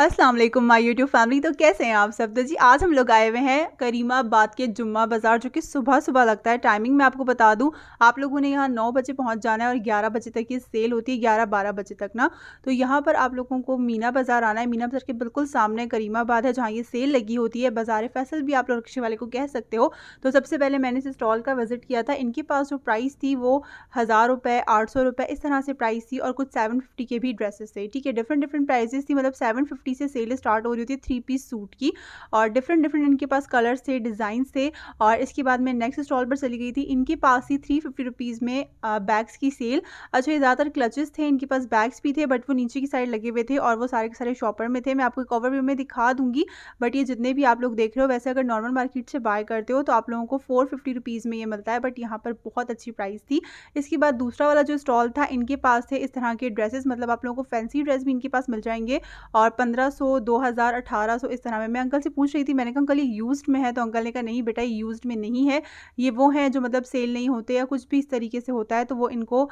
अस्सलाम वालेकुम my YouTube family तो कैसे हैं आप सब तो जी आज हम लोग आए हुए हैं करीमाबाद के जुम्मा बाज़ार जो कि सुबह सुबह लगता है टाइमिंग मैं आपको बता दूं आप लोगों ने यहाँ नौ बजे पहुँच जाना है और ग्यारह बजे तक ये सेल होती है ग्यारह बारह बजे तक ना तो यहाँ पर आप लोगों को मीना बाज़ार आना है मीना बाज़ार के बिल्कुल सामने करीमाबाद है जहाँ ये सेल लगी होती है बाज़ार फैसल भी आप लोग रिक्शे वाले को कह सकते हो तो सबसे पहले मैंने इस स्टॉल का विज़िट किया था इनके पास जो प्राइस थी वो हज़ार रुपये आठ सौ रुपये इस तरह से प्राइस थी और कुछ सेवन फिफ्टी के भी ड्रेसेस थे ठीक है डिफरेंट डिफरेंट प्राइजेस थी मतलब सेवन फिफ्टी फिफ्टी से सेल स्टार्ट हो रही होती है थ्री पीस सूट की और डिफरेंट डिफरेंट इनके पास कलर्स थे डिज़ाइन थे और इसके बाद मैं नेक्स्ट स्टॉल पर चली गई थी इनके पास ही थ्री फिफ्टी रुपीज़ में बैग्स की सेल अच्छा ये ज़्यादातर क्लचेस थे इनके पास बैग्स भी थे बट वो नीचे की साइड लगे हुए थे और वो सारे के सारे शॉपर में थे मैं आपको एक ओवरव्यू में दिखा दूंगी बट ये जितने भी आप लोग देख रहे हो वैसे अगर नॉर्मल मार्केट से बाय करते हो तो आप लोगों को फोर फिफ्टी रुपीज़ में ये मिलता है बट यहाँ पर बहुत अच्छी प्राइस थी इसके बाद दूसरा वाला जो स्टॉल था इनके पास थे इस तरह के ड्रेसेस मतलब आप लोगों को फैंसी ड्रेस भी इनके पास मिल जाएंगे और पंद्रह सौ दो हज़ार अठारह सौ इस तरह में मैं अंकल से पूछ रही थी मैंने कहा अंकल ये यूज्ड में है तो अंकल ने कहा नहीं बेटा ये यूज्ड में नहीं है ये वो है जो मतलब सेल नहीं होते या कुछ भी इस तरीके से होता है तो वो इनको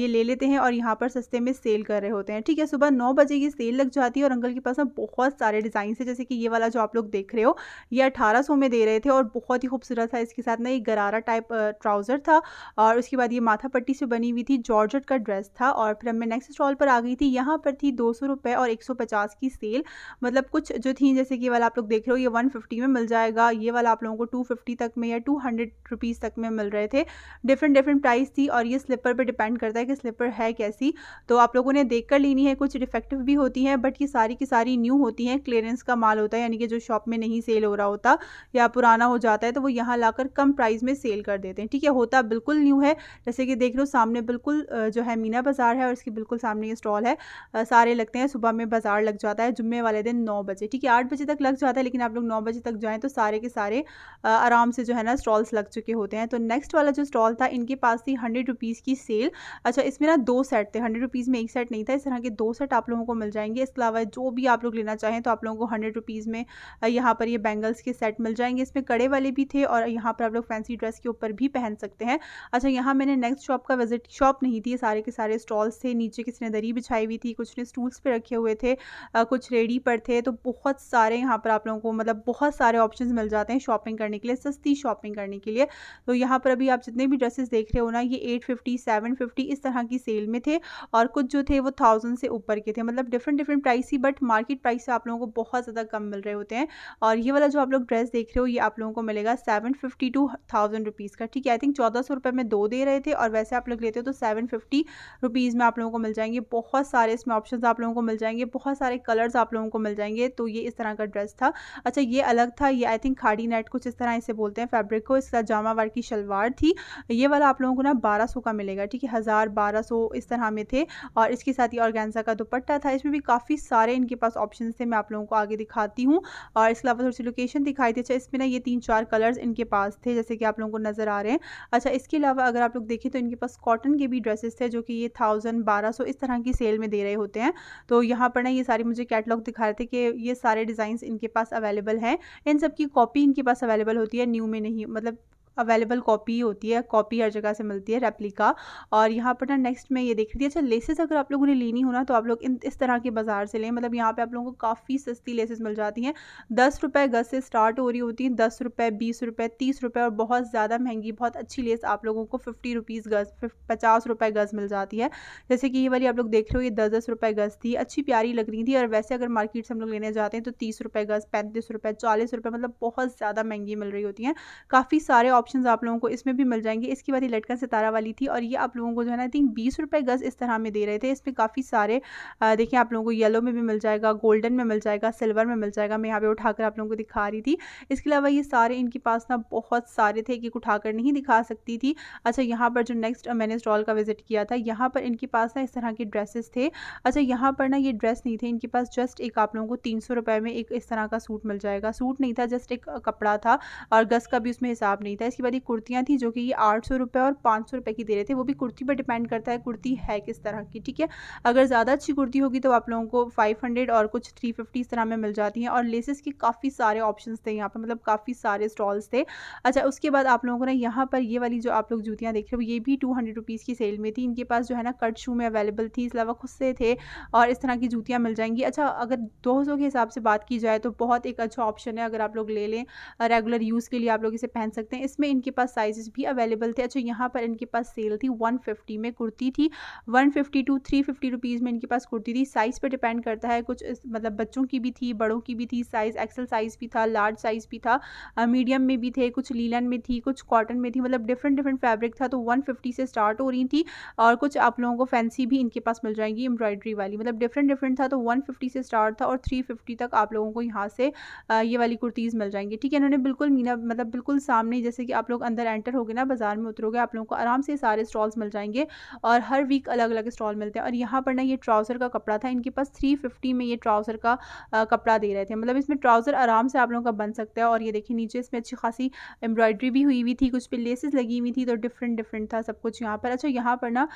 ये ले लेते हैं और यहाँ पर सस्ते में सेल कर रहे होते हैं ठीक है सुबह नौ बजे ये सेल लग जाती है और अंकल के पास ना बहुत सारे डिज़ाइन है जैसे कि ये वाला जो आप लोग देख रहे हो ये अठारह में दे रहे थे और बहुत ही खूबसूरत था इसके साथ ना ये गरारा टाइप ट्राउज़र था और उसके बाद ये माथा पट्टी से बनी हुई थी जॉर्जट का ड्रेस था और फिर मैं नेक्स्ट स्टॉल पर आ गई थी यहाँ पर थी दो सौ और एक की सेल मतलब कुछ जो थी जैसे कि वाला आप लोग देख रहे हो ये वन फिफ्टी में मिल जाएगा ये वाला आप लोगों को टू फिफ्टी तक में या टू हंड्रेड रुपीज़ तक में मिल रहे थे डिफरेंट डिफरेंट प्राइस थी और ये स्लीपर पर डिपेंड करता है कि स्लीपर है कैसी तो आप लोगों ने देख कर लेनी है कुछ डिफेक्टिव भी होती हैं बट ये सारी की सारी न्यू होती हैं क्लियरेंस का माल होता है यानी कि जो शॉप में नहीं सेल हो रहा होता या पुराना हो जाता है तो वो यहाँ ला कम प्राइस में सेल कर देते हैं ठीक है होता बिल्कुल न्यू है जैसे कि देख लो सामने बिल्कुल जो है मीना बाज़ार है और इसके बिल्कुल सामने ये स्टॉल है सारे लगते हैं सुबह में बाज़ार लग जाता है जुम्मे वाले दिन नौ बजे ठीक है आठ बजे तक लग जाता है लेकिन आप लोग नौ बजे तक जाएँ तो सारे के सारे आराम से जो है ना स्टॉल्स लग चुके होते हैं तो नेक्स्ट वाला जो स्टॉल था इनके पास थी हंड्रेड रुपीज़ की सेल अच्छा इसमें ना दो सेट थे हंड्रेड रुपीज़ में एक सेट नहीं था इस तरह के दो सेट आप लोगों को मिल जाएंगे इसके अलावा जो भी आप लोग लेना चाहें तो आप लोगों को हंड्रेड रुपीज़ में यहाँ पर ये बैंगल्स के सेट मिल जाएंगे इसमें कड़े वाले भी थे और यहाँ पर आप लोग फैंसी ड्रेस के ऊपर भी पहन सकते हैं अच्छा यहाँ मैंने नेक्स्ट शॉप का विजिट शॉप नहीं थी सारे के सारे स्टॉल्स थे नीचे किसी ने दरी बिछाई हुई थी कुछ ने स्टूल्स पर रखे हुए थे कुछ कुछ रेडी पर थे तो बहुत सारे यहाँ पर आप लोगों को मतलब बहुत सारे ऑप्शन मिल जाते हैं शॉपिंग करने के लिए सस्ती शॉपिंग करने के लिए तो यहाँ पर अभी आप जितने भी ड्रेसेस देख रहे हो ना ये एट फिफ्टी सेवन फिफ्टी इस तरह की सेल में थे और कुछ जो थे वो थाउजेंड से ऊपर के थे मतलब डिफरेंट डिफरेंट प्राइस ही बट मार्केट प्राइस से आप लोगों को बहुत ज़्यादा कम मिल रहे होते हैं और ये वाला जो आप लोग ड्रेस देख रहे हो ये आप लोगों को मिलेगा seven fifty two thousand rupees का ठीक है आई थिंक चौदह सौ रुपये में दो दे रहे थे और वैसे आप लोग लेते हो तो सेवन फिफ्टी रुपीज़ में आप लोगों को मिल जाएंगे बहुत सारे इसमें ऑप्शन आप लोगों को मिल जाएंगे बहुत सारे कलर कलर्स आप लोगों को मिल जाएंगे तो ये इस तरह का ड्रेस था अच्छा ये अलग था ये आई थिंक खाड़ी नेट कुछ इस तरह इसे बोलते हैं फैब्रिक को इसका वार की शलवार थी ये वाला आप लोगों को ना बारह सौ का मिलेगा ठीक है हज़ार बारह सौ इस तरह में थे और इसके साथ ये ऑर्गेंजा का दुपट्टा था इसमें भी काफ़ी सारे इनके पास ऑप्शन थे मैं आप लोगों को आगे दिखाती हूँ और इसके अलावा थोड़ी सी लोकेशन दिखाई थी अच्छा इसमें ना ये तीन चार कलर्स इनके पास थे जैसे कि आप लोगों को नज़र आ रहे हैं अच्छा इसके अलावा अगर आप लोग देखें तो इनके पास कॉटन के भी ड्रेसेस थे जो कि ये थाउजेंड बारह सौ इस तरह की सेल में दे रहे होते हैं तो यहाँ पर ना ये सारी मुझे कैटलॉग दिखा रहे थे कि ये सारे डिज़ाइंस इनके पास अवेलेबल हैं इन सब की कॉपी इनके पास अवेलेबल होती है न्यू में नहीं मतलब अवेलेबल कॉपी होती है कॉपी हर जगह से मिलती है रेप्लिका और यहाँ पर ना नेक्स्ट में ये देख रही थी अच्छा लेसेस अगर आप लोगों ने लेनी हो ना तो आप लोग इन इस तरह के बाज़ार से लें मतलब यहाँ पे आप लोगों को काफ़ी सस्ती लेसेस मिल जाती हैं दस रुपये गज से स्टार्ट हो रही होती हैं दस रुपये बीस रुपये तीस रुपये और बहुत ज़्यादा महंगी बहुत अच्छी लेस आप लोगों को फिफ्टी रुपीज़ गज पचास रुपये गज मिल जाती है जैसे कि ये वाली आप लोग देख रहे हो ये दस दस रुपये गज थी अच्छी प्यारी लग रही थी और वैसे अगर मार्केट से हम लोग लेने जाते हैं तो तीस रुपये गज पैंतीस रुपये चालीस रुपये मतलब बहुत ज़्यादा महंगी मिल रही होती हैं काफ़ी सारे ऑप्शन आप लोगों को इसमें भी मिल जाएंगे इसके बाद ये लटकन सितारा वाली थी और ये आप लोगों को जो है ना आई थिंक बीस रुपये गज़ इस तरह में दे रहे थे इसमें काफ़ी सारे देखिए आप लोगों को येलो में भी मिल जाएगा गोल्डन में मिल जाएगा सिल्वर में मिल जाएगा मैं यहाँ पे उठाकर आप लोगों को दिखा रही थी इसके अलावा ये सारे इनके पास ना बहुत सारे थे कि उठाकर नहीं दिखा सकती थी अच्छा यहाँ पर जो नेक्स्ट मैंने स्टॉल का विज़िट किया था यहाँ पर इनके पास ना इस तरह के ड्रेसेस थे अच्छा यहाँ पर ना ये ड्रेस नहीं थे इनके पास जस्ट एक आप लोगों को तीन सौ रुपए में एक इस तरह का सूट मिल जाएगा सूट नहीं था जस्ट एक कपड़ा था और गस का भी उसमें हिसाब नहीं था इसके बाद कुर्तियाँ थी जो कि ये आठ सौ रुपये और पाँच सौ रुपये की दे रहे थे वो भी कुर्ती पर डिपेंड करता है कुर्ती है किस तरह की ठीक है अगर ज़्यादा अच्छी कुर्ती होगी तो आप लोगों को फाइव हंड्रेड और कुछ थ्री फिफ्टी इस तरह में मिल जाती हैं और लेसेस के काफ़ी सारे ऑप्शन थे यहाँ पर मतलब काफ़ी सारे स्टॉल्स थे अच्छा उसके बाद आप लोगों ने यहाँ पर ये वाली जो आप लोग जूतियाँ देख रहे हो ये भी टू हंड्रेड रुपीज़ की सेल में थी इनके पास जो है ना कट शू में अवेलेबल थी इस अलावा खुद से थे और इस तरह की जूतियाँ मिल जाएंगी अच्छा अगर दो के हिसाब से बात की जाए तो बहुत एक अच्छा ऑप्शन है अगर आप लोग ले लें रेगुलर यूज़ के लिए आप लोग इसे पहन सकते हैं इसमें में इनके पास साइजेस भी अवेलेबल थे अच्छा यहाँ पर इनके पास सेल थी 150 में कुर्ती थी 150 टू 350 फिफ्टी में इनके पास कुर्ती थी साइज़ पर डिपेंड करता है कुछ इस, मतलब बच्चों की भी थी बड़ों की भी थी साइज़ एक्सल साइज़ भी था लार्ज साइज़ भी था मीडियम में भी थे कुछ लीलन में थी कुछ कॉटन में थी मतलब डिफरेंट डिफरेंट फैब्रिक था तो वन से स्टार्ट हो रही थी और कुछ आप लोगों को फैंसी भी इनके पास मिल जाएंगी एम्ब्रॉयडरी वाली मतलब डिफरेंट डिफरेंट था तो वन से स्टार्ट था और थ्री तक आप लोगों को यहाँ से ये वाली कुर्तीज़ मिल जाएंगी ठीक है इन्होंने बिल्कुल मीना मतलब बिल्कुल सामने जैसे कि आप लोग अंदर एंटर होगे ना बाज़ार में उतरोगे आप लोगों को आराम से सारे स्टॉल्स मिल जाएंगे और हर वीक अलग अलग स्टॉल मिलते हैं और यहाँ पर ना ये ट्राउज़र का कपड़ा था इनके पास थ्री फिफ्टी में ये ट्राउज़र का आ, कपड़ा दे रहे थे मतलब इसमें ट्राउज़र आराम से आप लोगों का बन सकता है और ये देखिए नीचे इसमें अच्छी खासी एम्ब्रॉयडरी भी हुई हुई थी कुछ पे लेसेस लगी हुई थी तो डिफरेंट डिफरेंट था सब कुछ यहाँ पर अच्छा यहाँ पर ना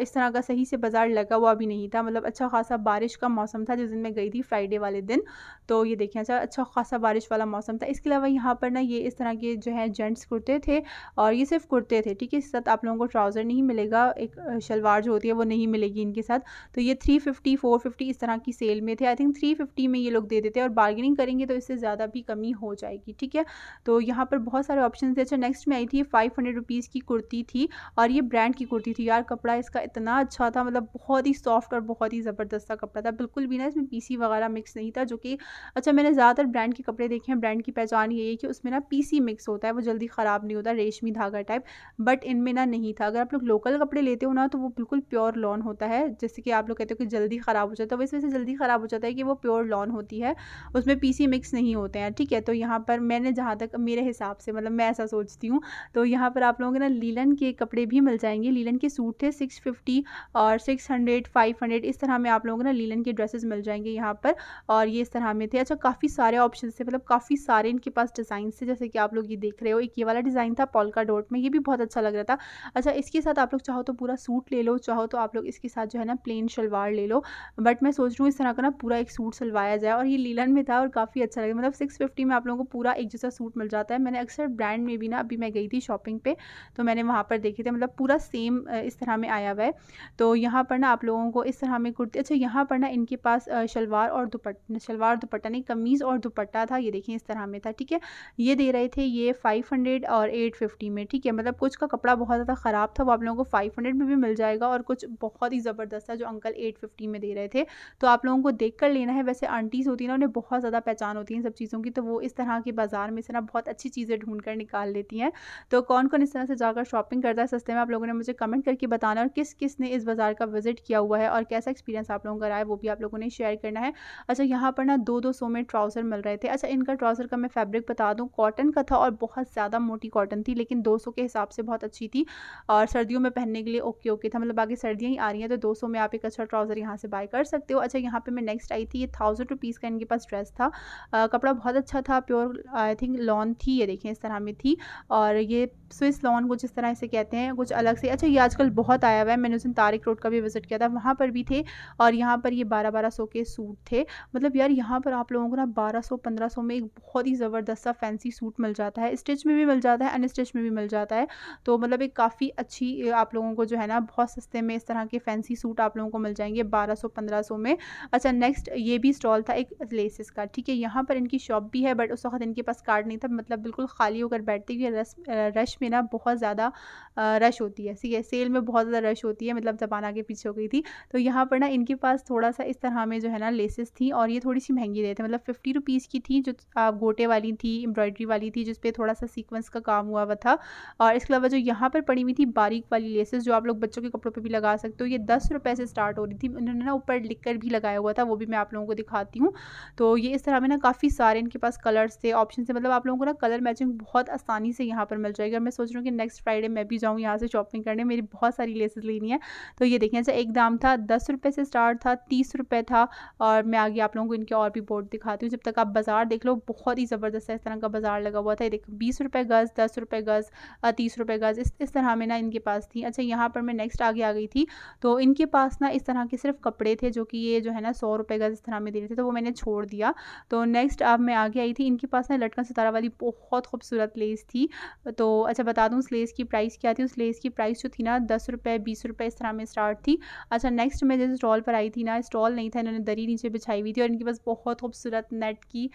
इस तरह का सही से बाज़ार लगा हुआ भी नहीं था मतलब अच्छा खासा बारिश का मौसम था जिस दिन मैं गई थी फ्राइडे वाले दिन तो ये देखिए अच्छा अच्छा खासा बारिश वाला मौसम था इसके अलावा यहाँ पर ना ये इस तरह के जो है जेंट्स कुर्ती कुर्ते थे और ये सिर्फ कुर्ते थे ठीक है इसके साथ आप लोगों को ट्राउज़र नहीं मिलेगा एक शलवार जो होती है वो नहीं मिलेगी इनके साथ तो ये थ्री फिफ्टी फोर फिफ्टी इस तरह की सेल में थे आई थिंक थ्री फिफ्टी में ये लोग दे देते हैं और बार्गेनिंग करेंगे तो इससे ज़्यादा भी कमी हो जाएगी ठीक है तो यहाँ पर बहुत सारे ऑप्शन थे अच्छा नेक्स्ट में आई थी फाइव हंड्रेड रुपीज़ की कुर्ती थी और ये ब्रांड की कुर्ती थी यार कपड़ा इसका इतना अच्छा था मतलब बहुत ही सॉफ्ट और बहुत ही ज़बरदस्त सा कपड़ा था बिल्कुल भी ना इसमें पीसी वगैरह मिक्स नहीं था जो कि अच्छा मैंने ज़्यादातर ब्रांड के कपड़े देखे हैं ब्रांड की पहचान यही है कि उसमें ना पीसी मिक्स होता है वो जल्दी ख़राब ख़राब नहीं होता रेशमी धागा टाइप बट इनमें ना नहीं था अगर आप लोग लोकल कपड़े लेते हो ना तो वो बिल्कुल प्योर लॉन होता है जैसे कि आप लोग कहते हो कि जल्दी ख़राब हो जाता है तो वैसे वैसे जल्दी ख़राब हो जाता है कि वो प्योर लॉन होती है उसमें पीसी मिक्स नहीं होते हैं ठीक है तो यहाँ पर मैंने जहाँ तक मेरे हिसाब से मतलब मैं ऐसा सोचती हूँ तो यहाँ पर आप लोगों के ना लीलन के कपड़े भी मिल जाएंगे लीलन के सूट थे सिक्स फिफ्टी और सिक्स हंड्रेड फाइव हंड्रेड इस तरह में आप लोगों को ना लीलन के ड्रेसेस मिल जाएंगे यहाँ पर और ये इस तरह में थे अच्छा काफ़ी सारे ऑप्शन थे मतलब काफ़ी सारे इनके पास डिज़ाइन थे जैसे कि आप लोग ये देख रहे हो एक ये वाला डिज़ाइन था पॉलका डोट में ये भी बहुत अच्छा लग रहा था अच्छा इसके साथ आप लोग चाहो तो पूरा सूट ले लो चाहो तो आप लोग इसके साथ जो है ना प्लेन शलवार ले लो बट मैं सोच रही हूँ इस तरह का ना पूरा एक सूट सिलवाया जाए और ये लीलन में था और काफ़ी अच्छा लगा मतलब सिक्स में आप लोगों को पूरा एक जैसा सूट मिल जाता है मैंने अक्सर ब्रांड में भी ना अभी मैं गई थी शॉपिंग पे तो मैंने वहाँ पर देखे थे मतलब पूरा सेम इस तरह में आया हुआ है तो यहाँ पर ना आप लोगों को इस तरह में कुर्ती अच्छा यहाँ पर ना इनके पास शलवार और दुपट्टा शलवार दुपट्टा नहीं कमीज़ और दुपट्टा था ये देखिए इस तरह में था ठीक है ये दे रहे थे ये फाइव हंड्रेड हंड्रेड और एट फिफ्टी में ठीक है मतलब कुछ का कपड़ा बहुत ज़्यादा ख़राब था वो आप लोगों को फाइव हंड्रेड में भी मिल जाएगा और कुछ बहुत ही ज़बरदस्त था जो अंकल एट फिफ्टी में दे रहे थे तो आप लोगों को देख कर लेना है वैसे आंटीज़ होती है ना उन्हें बहुत ज़्यादा पहचान होती है इन सब चीज़ों की तो वो इस तरह के बाज़ार में से ना बहुत अच्छी चीज़ें ढूंढ कर निकाल लेती हैं तो कौन कौन इस तरह से जाकर शॉपिंग करता है सस्ते में आप लोगों ने मुझे कमेंट करके बताना और किस किस ने इस बाज़ार का विजिट किया हुआ है और कैसा एक्सपीरियंस आप लोगों का रहा है वो भी आप लोगों ने शेयर करना है अच्छा यहाँ पर ना दो दो सौ में ट्राउज़र मिल रहे थे अच्छा इनका ट्राउज़र का मैं फैब्रिक बता दूँ कॉटन का था और बहुत ज़्यादा मोटी कॉटन थी लेकिन 200 के हिसाब से बहुत अच्छी थी और सर्दियों में पहनने के लिए ओके ओके था मतलब आगे सर्दियाँ ही आ रही हैं तो 200 में आप एक अच्छा ट्राउज़र यहाँ से बाय कर सकते हो अच्छा यहाँ पे मैं नेक्स्ट आई थी ये थाउजेंड रुपीज़ का इनके पास ड्रेस था आ, कपड़ा बहुत अच्छा था प्योर आई थिंक लॉन थी ये देखें इस तरह में थी और ये स्विस लॉन कुछ इस तरह से कहते हैं कुछ अलग से अच्छा ये आजकल बहुत आया हुआ है मैंने उस दिन तारिक रोड का भी विज़िट किया था वहाँ पर भी थे और यहाँ पर ये बारह बारह सौ के सूट थे मतलब यार यहाँ पर आप लोगों को ना बारह सौ पंद्रह सौ में एक बहुत ही ज़बरदस्त सा फैंसी सूट मिल जाता है स्टिच में भी मिल जाता है अनस्टिच में भी मिल जाता है तो मतलब एक काफ़ी अच्छी आप लोगों को जो है ना बहुत सस्ते में इस तरह के फैंसी सूट आप लोगों को मिल जाएंगे बारह सौ में अच्छा नेक्स्ट ये भी स्टॉल था एक लेसिस का ठीक है यहाँ पर इनकी शॉप भी है बट उस वक्त इनके पास कार्ड नहीं था मतलब बिल्कुल खाली होकर बैठती हुए रस रश में ना बहुत ज़्यादा रश होती है ठीक है सेल में बहुत ज़्यादा रश होती है मतलब जबान आगे पीछे हो गई थी तो यहाँ पर ना इनके पास थोड़ा सा इस तरह में जो है ना लेसेस थी और ये थोड़ी सी महंगी रहे थे मतलब फिफ्टी रुपीज़ की थी जो गोटे वाली थी एम्ब्रॉयडरी वाली थी जिसपे थोड़ा सा सीक्वेंस का काम हुआ हुआ था और इसके अलावा जो यहाँ पर पड़ी हुई थी बारीक वाली लेसेस जो आप लोग बच्चों के कपड़ों पर भी लगा सकते हो ये दस रुपये से स्टार्ट हो रही थी इन्होंने ना ऊपर लिख भी लगाया हुआ था वो भी मैं आप लोगों को दिखाती हूँ तो ये इस तरह में ना काफ़ी सारे इनके पास कलर्स थे ऑप्शन थे मतलब आप लोगों को ना कलर मैचिंग बहुत आसानी से यहाँ पर मिल जाएगी और मैं सोच रहा हूँ कि नेक्स्ट फ्राइडे मैं भी जाऊँ यहाँ से शॉपिंग करने मेरी बहुत सारी लेसेस लेनी है तो ये देखें अच्छा एक दाम था दस रुपये से स्टार्ट था तीस रुपये था और मैं आगे आप लोगों को इनके और भी बोर्ड दिखाती हूँ जब तक आप बाज़ार देख लो बहुत ही ज़बरदस्त है इस तरह का बाज़ार लगा हुआ था ये देखो बीस रुपये गज़ गज़ दस रुपये गज़ तीस रुपये गज़ इस इस तरह में ना इनके पास थी अच्छा यहाँ पर मैं नेक्स्ट आगे आ गई थी तो इनके पास ना इस तरह के सिर्फ कपड़े थे जो कि ये जो है ना सौ रुपये गज़ इस तरह में दे रहे थे तो वो मैंने छोड़ दिया तो नेक्स्ट अब मैं आगे आई थी इनके पास ना लटकन सितारा वाली बहुत खूबसूरत लेस थी तो अच्छा बता दूँ उस लेस की प्राइस क्या थी उस लेस की प्राइस जो थी ना दस रुपये बीस रुपये इस तरह में स्टार्ट थी अच्छा नेक्स्ट मैं जिस स्टॉल पर आई थी ना स्टॉल नहीं था इन्होंने दरी नीचे बिछाई हुई थी और इनके पास बहुत खूबसूरत नेट की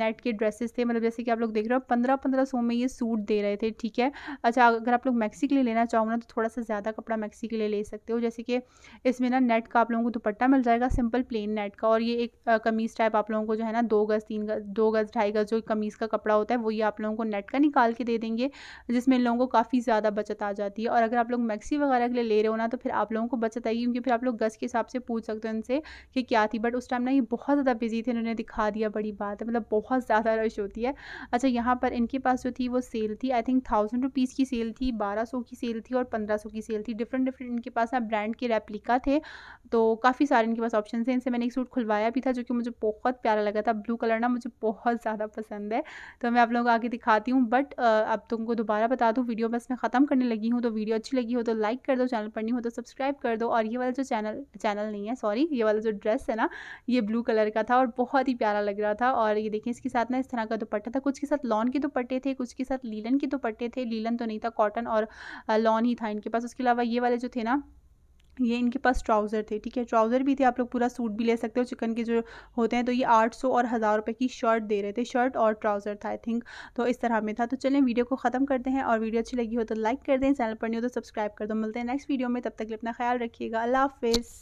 नेट के ड्रेसेस थे मतलब जैसे कि आप लोग देख रहे हो पंद्रह पंद्रह सौ में ये सूट छूट दे रहे थे ठीक है अच्छा अगर आप लोग मैक्सी के लिए लेना चाहो ना तो थोड़ा सा ज़्यादा कपड़ा मैक्सी के लिए ले सकते हो जैसे कि इसमें ना नेट का आप लोगों को दुपट्टा मिल जाएगा सिंपल प्लेन नेट का और ये एक कमीज़ टाइप आप लोगों को जो है ना दो गज़ तीन गज़ दो गज़ ढाई गज़ जो कमीज़ का कपड़ा होता है वही आप लोगों को नेट का निकाल के दे देंगे जिसमें इन लोगों को काफ़ी ज़्यादा बचत आ जाती है और अगर आप लोग मैक्सी वगैरह के लिए ले रहे हो ना तो फिर आप लोगों को बचत आएगी क्योंकि फिर आप लोग गज़ के हिसाब से पूछ सकते हो इनसे कि क्या थी बट उस टाइम ना ये बहुत ज़्यादा बिजी थे इन्होंने दिखा दिया बड़ी बात है मतलब बहुत ज़्यादा रश होती है अच्छा यहाँ पर इनके पास जो थी वो सेल थी आई थिंक थाउजेंड रुपीज़ की सेल थी बारह सौ की सेल थी और पंद्रह सौ की सेल थी डिफरेंट डिफरेंट इनके पास ना ब्रांड के रेप्लिका थे तो काफ़ी सारे इनके पास ऑप्शन थे इनसे मैंने एक सूट खुलवाया भी था जो कि मुझे बहुत प्यारा लगा था ब्लू कलर ना मुझे बहुत ज़्यादा पसंद है तो मैं आप लोगों को आगे दिखाती हूँ बट अब तुमको दोबारा बता दूँ वीडियो बस मैं ख़त्म करने लगी हूँ तो वीडियो अच्छी लगी हो तो लाइक कर दो चैनल पर नहीं हो तो सब्सक्राइब कर दो और ये वाला जो चैनल चैनल नहीं है सॉरी ये वाला जो ड्रेस है ना ये ब्लू कलर का था और बहुत ही प्यारा लग रहा था और ये देखें इसके साथ ना इस तरह का दुपट्टा था कुछ के साथ लॉन के दुपट्टे थे कुछ के साथ साथ लीलन के दुपट्टे थे लीलन तो नहीं था कॉटन और लॉन ही था इनके पास उसके अलावा ये वाले जो थे ना ये इनके पास ट्राउज़र थे ठीक है ट्राउज़र भी थे आप लोग पूरा सूट भी ले सकते हो चिकन के जो होते हैं तो ये 800 और हज़ार रुपये की शर्ट दे रहे थे शर्ट और ट्राउज़र था आई थिंक तो इस तरह में था तो चलें वीडियो को ख़त्म करते हैं और वीडियो अच्छी लगी हो तो लाइक कर दें चैनल पर नहीं हो तो सब्सक्राइब कर दो मिलते हैं नेक्स्ट वीडियो में तब तक अपना ख्याल रखिएगा अल्लाह हाफिज़